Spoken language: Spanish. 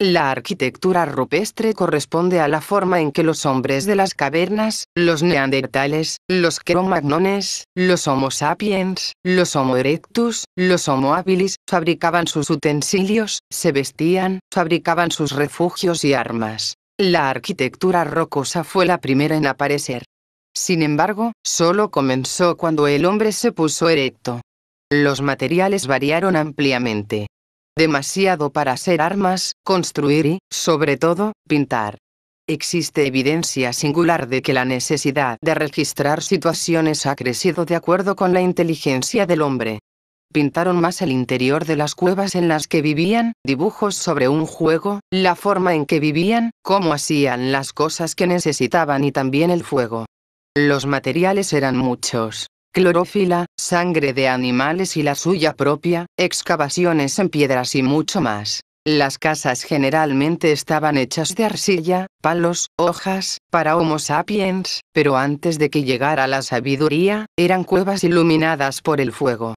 La arquitectura rupestre corresponde a la forma en que los hombres de las cavernas, los neandertales, los cromagnones, los homo sapiens, los homo erectus, los homo habilis, fabricaban sus utensilios, se vestían, fabricaban sus refugios y armas. La arquitectura rocosa fue la primera en aparecer. Sin embargo, solo comenzó cuando el hombre se puso erecto. Los materiales variaron ampliamente demasiado para hacer armas, construir y, sobre todo, pintar. Existe evidencia singular de que la necesidad de registrar situaciones ha crecido de acuerdo con la inteligencia del hombre. Pintaron más el interior de las cuevas en las que vivían, dibujos sobre un juego, la forma en que vivían, cómo hacían las cosas que necesitaban y también el fuego. Los materiales eran muchos clorofila, sangre de animales y la suya propia, excavaciones en piedras y mucho más. Las casas generalmente estaban hechas de arcilla, palos, hojas, para Homo sapiens, pero antes de que llegara la sabiduría, eran cuevas iluminadas por el fuego.